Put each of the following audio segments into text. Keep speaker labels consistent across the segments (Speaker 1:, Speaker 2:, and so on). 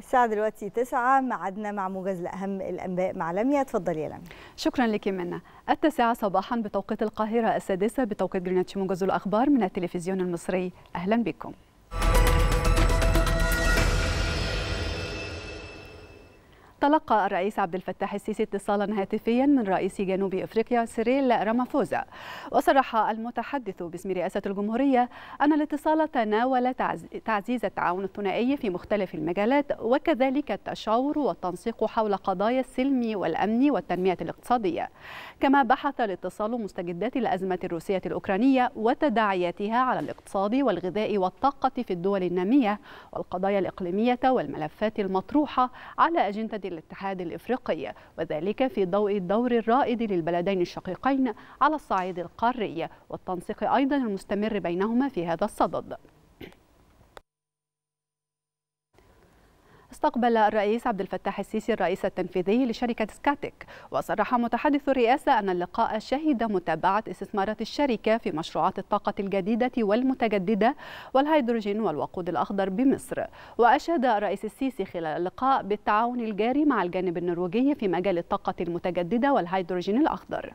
Speaker 1: الساعة دلوقتي تسعة معدنا مع موجز لأهم الأنباء مع لميا تفضلي يا لميا شكرا لك منا التاسعة صباحا بتوقيت القاهرة السادسة بتوقيت جرينتش موجز الأخبار من التلفزيون المصري أهلا بكم تلقى الرئيس عبد الفتاح السيسي اتصالا هاتفيا من رئيس جنوب افريقيا سيريل رامافوزا وصرح المتحدث باسم رئاسه الجمهوريه ان الاتصال تناول تعزيز التعاون الثنائي في مختلف المجالات وكذلك التشاور والتنسيق حول قضايا السلم والامن والتنميه الاقتصاديه كما بحث الاتصال مستجدات الازمه الروسيه الاوكرانيه وتداعياتها على الاقتصاد والغذاء والطاقه في الدول الناميه والقضايا الاقليميه والملفات المطروحه على اجنده الاتحاد الإفريقي وذلك في ضوء الدور الرائد للبلدين الشقيقين على الصعيد القاري والتنسيق أيضا المستمر بينهما في هذا الصدد استقبل الرئيس عبد الفتاح السيسي الرئيس التنفيذي لشركة سكاتيك وصرح متحدث الرئاسة أن اللقاء شهد متابعة استثمارات الشركة في مشروعات الطاقة الجديدة والمتجددة والهيدروجين والوقود الأخضر بمصر وأشاد الرئيس السيسي خلال اللقاء بالتعاون الجاري مع الجانب النرويجي في مجال الطاقة المتجددة والهيدروجين الأخضر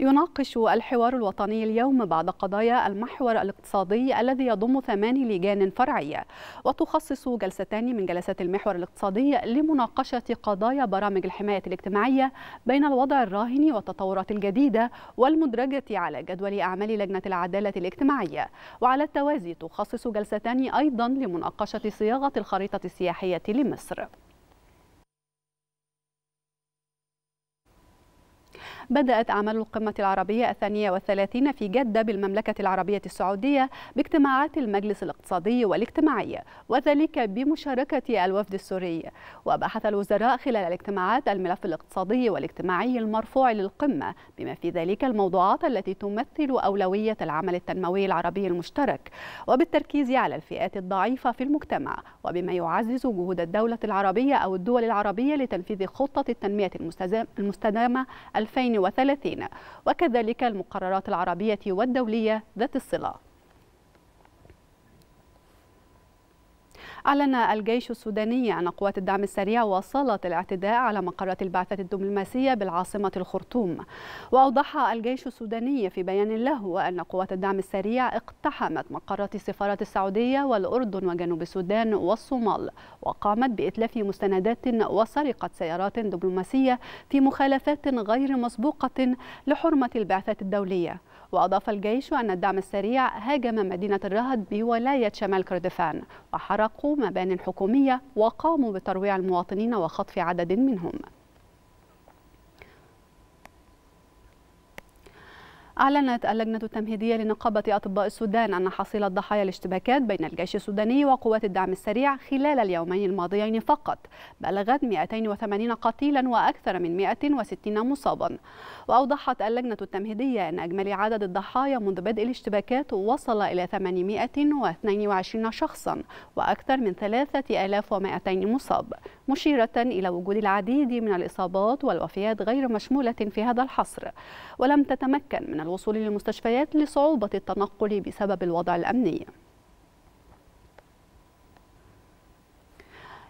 Speaker 1: يناقش الحوار الوطني اليوم بعض قضايا المحور الاقتصادي الذي يضم ثمان لجان فرعية وتخصص جلستان من جلسات المحور الاقتصادي لمناقشة قضايا برامج الحماية الاجتماعية بين الوضع الراهن والتطورات الجديدة والمدرجة على جدول أعمال لجنة العدالة الاجتماعية وعلى التوازي تخصص جلستان أيضا لمناقشة صياغة الخريطة السياحية لمصر بدأت أعمال القمة العربية الثانية والثلاثين في جدة بالمملكة العربية السعودية باجتماعات المجلس الاقتصادي والاجتماعي وذلك بمشاركة الوفد السوري وبحث الوزراء خلال الاجتماعات الملف الاقتصادي والاجتماعي المرفوع للقمة بما في ذلك الموضوعات التي تمثل أولوية العمل التنموي العربي المشترك وبالتركيز على الفئات الضعيفة في المجتمع وبما يعزز جهود الدولة العربية أو الدول العربية لتنفيذ خطة التنمية المستدامة 2030 2030 وكذلك المقررات العربية والدولية ذات الصلة أعلن الجيش السوداني أن قوات الدعم السريع واصلت الاعتداء على مقرات البعثة الدبلوماسية بالعاصمة الخرطوم وأوضح الجيش السوداني في بيان له أن قوات الدعم السريع اقتحمت مقرات السفارات السعودية والأردن وجنوب السودان والصومال وقامت بإتلاف مستندات وسرقة سيارات دبلوماسية في مخالفات غير مسبوقة لحرمة البعثة الدولية وأضاف الجيش أن الدعم السريع هاجم مدينة الرهد بولاية شمال كردفان وحرقوا مباني حكومية وقاموا بترويع المواطنين وخطف عدد منهم أعلنت اللجنة التمهيدية لنقابة أطباء السودان أن حصيلة ضحايا الاشتباكات بين الجيش السوداني وقوات الدعم السريع خلال اليومين الماضيين فقط بلغت 280 قتيلا وأكثر من 160 مصابا وأوضحت اللجنة التمهيدية أن أجمالي عدد الضحايا منذ بدء الاشتباكات وصل إلى 822 شخصا وأكثر من 3200 مصاب مشيرة إلى وجود العديد من الإصابات والوفيات غير مشمولة في هذا الحصر ولم تتمكن من الوصول للمستشفيات لصعوبة التنقل بسبب الوضع الأمني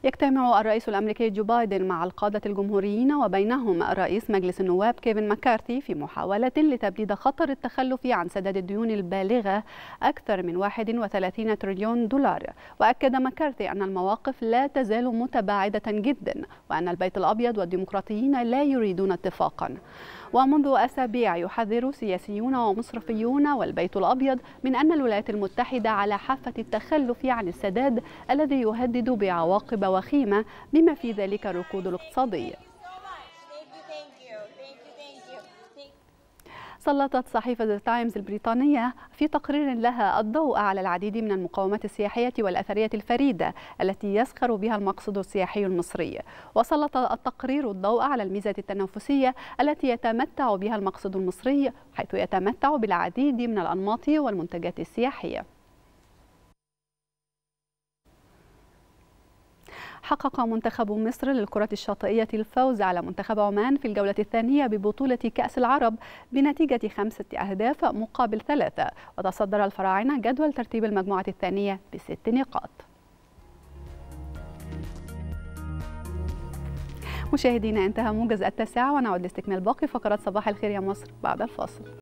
Speaker 1: يجتمع الرئيس الأمريكي جو بايدن مع القادة الجمهوريين وبينهم رئيس مجلس النواب كيفن مكارثي في محاولة لتبديد خطر التخلف عن سداد الديون البالغة أكثر من 31 تريليون دولار وأكد مكارثي أن المواقف لا تزال متباعدة جدا وأن البيت الأبيض والديمقراطيين لا يريدون اتفاقا ومنذ أسابيع يحذر سياسيون ومصرفيون والبيت الأبيض من أن الولايات المتحدة على حافة التخلف عن السداد الذي يهدد بعواقب وخيمة بما في ذلك الركود الاقتصادي سلطت صحيفة تايمز البريطانية في تقرير لها الضوء على العديد من المقاومات السياحية والأثرية الفريدة التي يسخر بها المقصد السياحي المصري وسلط التقرير الضوء على الميزة التنافسية التي يتمتع بها المقصد المصري حيث يتمتع بالعديد من الأنماط والمنتجات السياحية حقق منتخب مصر للكرة الشاطئية الفوز على منتخب عمان في الجولة الثانية ببطولة كأس العرب بنتيجة خمسة أهداف مقابل ثلاثة وتصدر الفراعنة جدول ترتيب المجموعة الثانية بست نقاط مشاهدينا انتهى موجز التاسعة ونعود لاستكمال باقي فقرات صباح الخير يا مصر بعد الفاصل